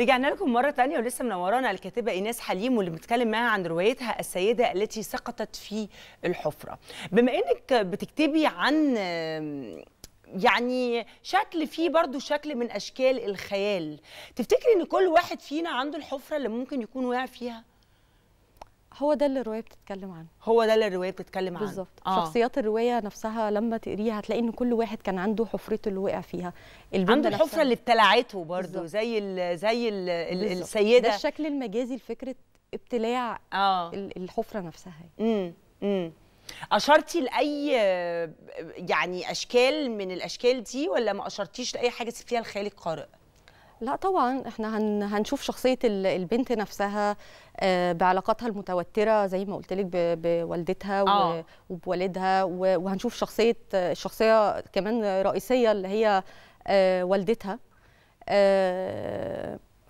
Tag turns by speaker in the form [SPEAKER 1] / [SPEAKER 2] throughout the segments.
[SPEAKER 1] رجعنا لكم مرة تانية ولسه منورانا الكاتبة إيناس حليم واللي بنتكلم معاها عن روايتها السيدة التي سقطت في الحفرة. بما إنك بتكتبي عن يعني شكل فيه برضو شكل من أشكال الخيال، تفتكري إن كل واحد فينا عنده الحفرة اللي ممكن يكون واقع فيها؟
[SPEAKER 2] هو ده اللي الروايه بتتكلم عنه
[SPEAKER 1] هو ده اللي الروايه بتتكلم عنه بالظبط آه. شخصيات
[SPEAKER 2] الروايه نفسها لما تقريها هتلاقي ان كل واحد كان عنده حفرته اللي وقع فيها عنده الحفره اللي
[SPEAKER 1] ابتلعته برضه زي الـ زي الـ السيده ده الشكل
[SPEAKER 2] المجازي لفكره ابتلاع آه. الحفره نفسها امم امم
[SPEAKER 1] اشرتي لاي يعني اشكال من الاشكال دي ولا ما اشرتيش لاي حاجه فيها الخيال القارئ
[SPEAKER 2] لا طبعا احنا هنشوف شخصيه البنت نفسها آه، بعلاقاتها المتوتره زي ما قلت لك بوالدتها آه. وبوالدها وهنشوف شخصيه الشخصيه كمان رئيسيه اللي هي آه، والدتها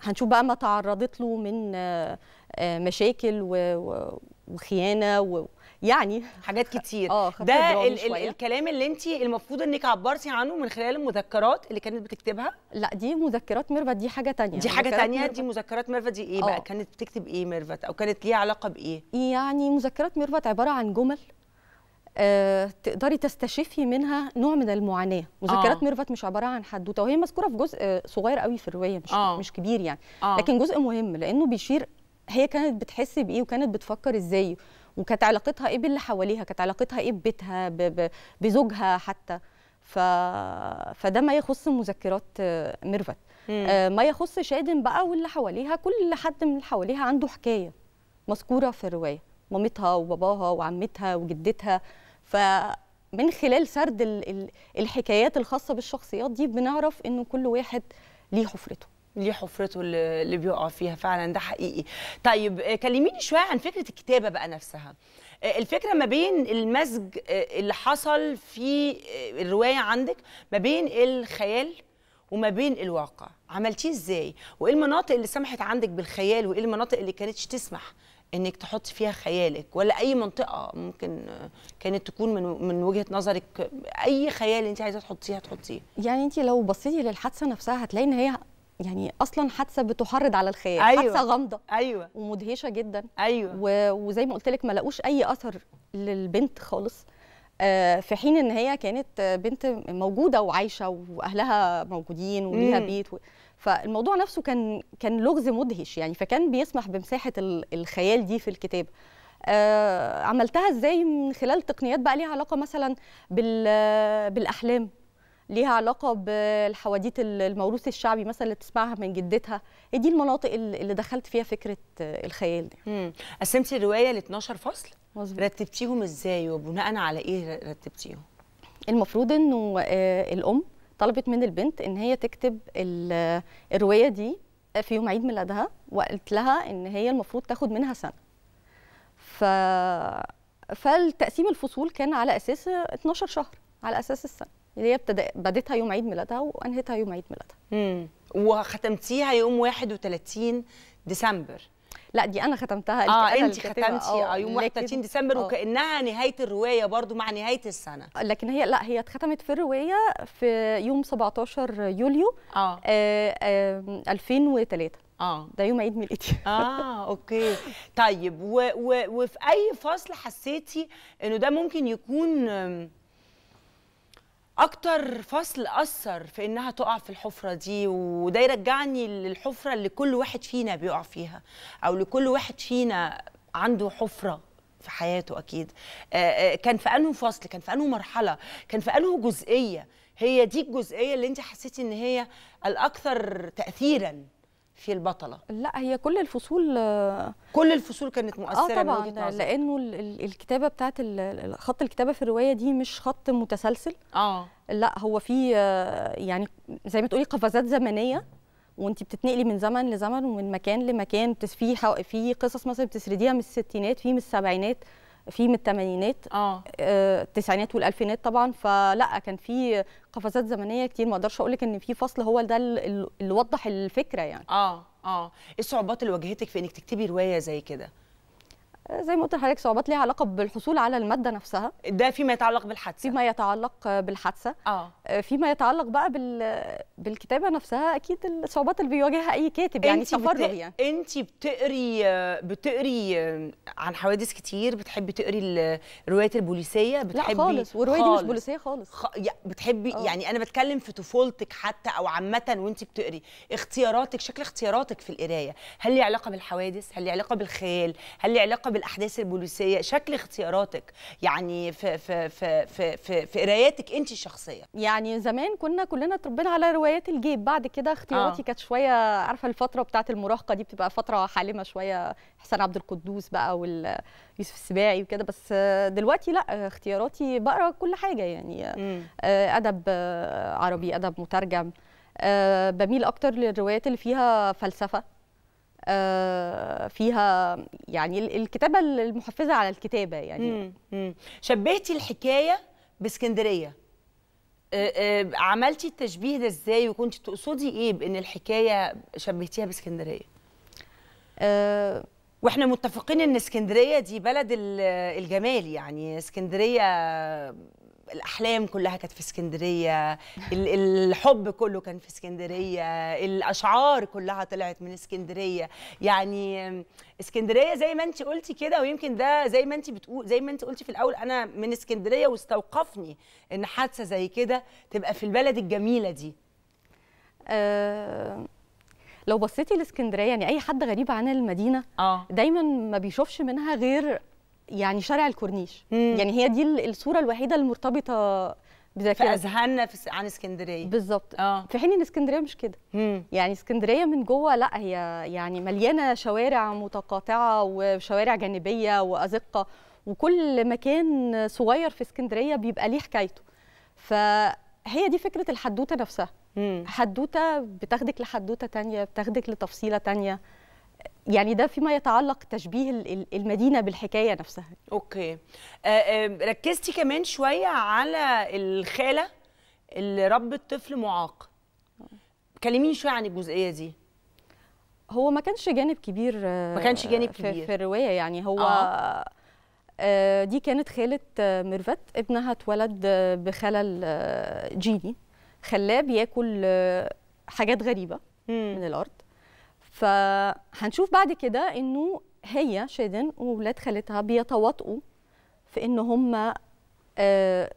[SPEAKER 2] هنشوف بقى ما تعرضت له من مشاكل وخيانه و... يعني حاجات كتير آه ده ال ال
[SPEAKER 1] الكلام اللي انت المفروض انك عبرتي عنه من خلال المذكرات اللي كانت بتكتبها
[SPEAKER 2] لا دي مذكرات ميرفت دي حاجه تانية دي حاجه تانية دي
[SPEAKER 1] مذكرات ميرفت دي ايه آه. بقى كانت بتكتب ايه ميرفت او كانت ليها علاقه بايه
[SPEAKER 2] يعني مذكرات ميرفت عباره عن جمل آه، تقدري تستشفي منها نوع من المعاناه مذكرات آه. ميرفت مش عباره عن حدوته وهي مذكوره في جزء آه، صغير قوي في الروايه مش آه. مش كبير يعني آه. لكن جزء مهم لانه بيشير هي كانت بتحس بايه وكانت بتفكر ازاي وكانت علاقتها ايه باللي حواليها كانت علاقتها ايه ببيتها بزوجها حتى ف... فده ما يخص مذكرات آه، ميرفت آه ما يخص شادن بقى واللي حواليها كل حد من اللي حواليها عنده حكايه مذكوره في الروايه مامتها وباباها وعمتها وجدتها فمن خلال سرد ال... ال... الحكايات الخاصه بالشخصيات دي بنعرف انه كل واحد ليه حفرته ليه حفرته
[SPEAKER 1] اللي بيقع فيها فعلا ده حقيقي طيب آه، كلميني شويه عن فكره الكتابه بقى نفسها آه، الفكره ما بين المزج آه، اللي حصل في الروايه عندك ما بين الخيال وما بين الواقع عملتيه ازاي وايه المناطق اللي سمحت عندك بالخيال وايه المناطق اللي كانتش تسمح انك تحط فيها خيالك ولا اي منطقه ممكن كانت تكون من من وجهه نظرك اي خيال انت
[SPEAKER 2] عايزه تحطيه هتحطيه يعني انت لو بصيتي للحادثه نفسها هتلاقي ان هي يعني اصلا حادثه بتحرض على الخيال أيوة. حادثه غامضه ايوه ومدهشه جدا ايوه و... وزي ما قلت لك ما لقوش اي اثر للبنت خالص آه، في حين ان هي كانت بنت موجوده وعايشه واهلها موجودين وليها مم. بيت و... فالموضوع نفسه كان كان لغز مدهش يعني فكان بيسمح بمساحه الخيال دي في الكتاب آه، عملتها ازاي من خلال تقنيات بقى ليها علاقه مثلا بالاحلام ليها علاقه بالحواديت الموروث الشعبي مثلا اللي بتسمعها من جدتها دي المناطق اللي دخلت فيها فكره الخيال دي قسمتي الروايه ل 12 فصل
[SPEAKER 1] مظبوط رتبتيهم ازاي وبناء على ايه رتبتيهم
[SPEAKER 2] المفروض انه آه، الام طلبت من البنت ان هي تكتب الروايه دي في يوم عيد ميلادها وقالت لها ان هي المفروض تاخد منها سنه ف فالتقسيم الفصول كان على اساس 12 شهر على اساس السنه اللي هي بدأتها بدتها يوم عيد ميلادها وانهيتها يوم عيد ميلادها امم وختمتيها
[SPEAKER 1] يوم 31
[SPEAKER 2] ديسمبر لا دي انا ختمتها اه انت ختمتي اه, آه، يوم 31 ديسمبر أوه. وكانها نهايه الروايه برضو مع نهايه السنه آه، لكن هي لا هي اتختمت في الروايه في يوم 17 يوليو اه, آه, آه 2003 اه ده يوم عيد ميلادي اه اوكي طيب و و وفي اي
[SPEAKER 1] فصل حسيتي انه ده ممكن يكون اكتر فصل اثر في انها تقع في الحفره دي وده يرجعني للحفره اللي كل واحد فينا بيقع فيها او لكل واحد فينا عنده حفره في حياته اكيد آه، آه، كان في انه فصل كان في انه مرحله كان في انه جزئيه هي دي الجزئيه اللي انت حسيتي ان هي الاكثر تاثيرا في
[SPEAKER 2] البطله لا هي كل الفصول كل الفصول كانت مؤثره آه طبعا من لانه الكتابه بتاعت خط الكتابه في الروايه دي مش خط متسلسل اه لا هو في يعني زي ما تقولي قفزات زمنيه وانت بتتنقلي من زمن لزمن ومن مكان لمكان في في قصص مثلا بتسرديها من الستينات في من السبعينات في من الثمانينات آه. اه التسعينات والالفينات طبعا فلا كان في قفزات زمنيه كتير ما اقدرش اقول لك ان في فصل هو ده اللي وضح الفكره يعني اه
[SPEAKER 1] اه ايه الصعوبات اللي واجهتك في انك تكتبي روايه زي كده
[SPEAKER 2] زي ما قلت لحضرتك صعوبات ليها علاقه بالحصول على الماده نفسها ده فيما يتعلق بالحادثه فيما يتعلق بالحادثه آه. اه فيما يتعلق بقى بال... بالكتابه نفسها اكيد الصعوبات اللي بيواجهها اي كاتب يعني تفرغ بت... يعني
[SPEAKER 1] انت بتقري بتقري عن حوادث كتير بتحبي تقري الروايات البوليسيه بتحبي لا خالص والروايه دي مش بوليسيه خالص خ... بتحبي أوه. يعني انا بتكلم في طفولتك حتى او عامه وانت بتقري اختياراتك شكل اختياراتك في القرايه هل لي علاقه بالحوادث هل لي علاقه بالخيال هل لي علاقه بالاحداث البوليسيه شكل اختياراتك يعني في في في في في, في قراياتك انت الشخصيه
[SPEAKER 2] يعني زمان كنا كلنا اتربينا على روايات الجيب بعد كده اختياراتي آه. كانت شويه عارفه الفتره بتاعه المراهقه دي بتبقى فتره حالمه شويه حسين عبد القدوس بقى ويوسف السباعي وكده بس دلوقتي لا اختياراتي بقرا كل حاجه يعني م. آه، ادب آه، عربي ادب مترجم آه، بميل اكتر للروايات اللي فيها فلسفه آه، فيها يعني الكتابه المحفزه على الكتابه يعني مم. شبهتي الحكايه باسكندريه
[SPEAKER 1] آه، آه، عملتي التشبيه ده ازاي وكنت تقصدي ايه بان الحكايه شبهتيها باسكندريه واحنا متفقين ان اسكندريه دي بلد الجمال يعني اسكندريه الاحلام كلها كانت في اسكندريه الحب كله كان في اسكندريه الاشعار كلها طلعت من اسكندريه يعني اسكندريه زي ما انت قلتي كده ويمكن ده زي ما انت بتقول زي ما انت قلتي في الاول انا من اسكندريه واستوقفني ان حادثه زي كده
[SPEAKER 2] تبقى في البلد الجميله دي آه، لو بصيتي لاسكندريه يعني اي حد غريب عن المدينه آه. دايما ما بيشوفش منها غير يعني شارع الكورنيش مم. يعني هي دي الصوره الوحيده المرتبطه بذاكرتي في اذهاننا عن اسكندريه بالظبط آه. في حين ان اسكندريه مش كده مم. يعني اسكندريه من جوه لا هي يعني مليانه شوارع متقاطعه وشوارع جانبيه وازقه وكل مكان صغير في اسكندريه بيبقى ليه حكايته فهي دي فكره الحدوته نفسها مم. حدوته بتاخدك لحدوته تانية بتاخدك لتفصيله تانية يعني ده فيما يتعلق تشبيه المدينه بالحكايه نفسها اوكي
[SPEAKER 1] آه، آه، ركزتي كمان شويه على الخاله اللي ربت طفل معاق كلميني شويه عن الجزئيه دي
[SPEAKER 2] هو ما كانش جانب كبير آه، ما كانش جانب في كبير في الروايه يعني هو آه. آه دي كانت خاله ميرفت ابنها اتولد بخلل جيني خلاه بياكل حاجات غريبه مم. من الارض فهنشوف بعد كده انه هي شادن واولاد خالتها بيتواطئوا في ان هم آه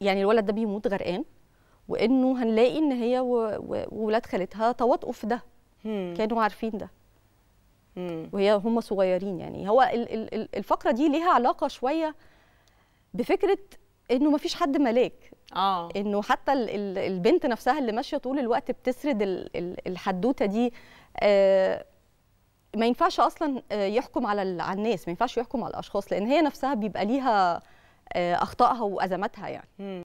[SPEAKER 2] يعني الولد ده بيموت غرقان وانه هنلاقي ان هي واولاد خالتها تواطئوا في ده مم. كانوا عارفين ده مم. وهي هم صغيرين يعني هو الفقره دي ليها علاقه شويه بفكره انه ما فيش حد ملاك اه انه حتى البنت نفسها اللي ماشيه طول الوقت بتسرد الحدوته دي آه، ما ينفعش اصلا آه، يحكم على الناس ما ينفعش يحكم على الاشخاص لان هي نفسها بيبقى ليها آه، اخطائها وازماتها يعني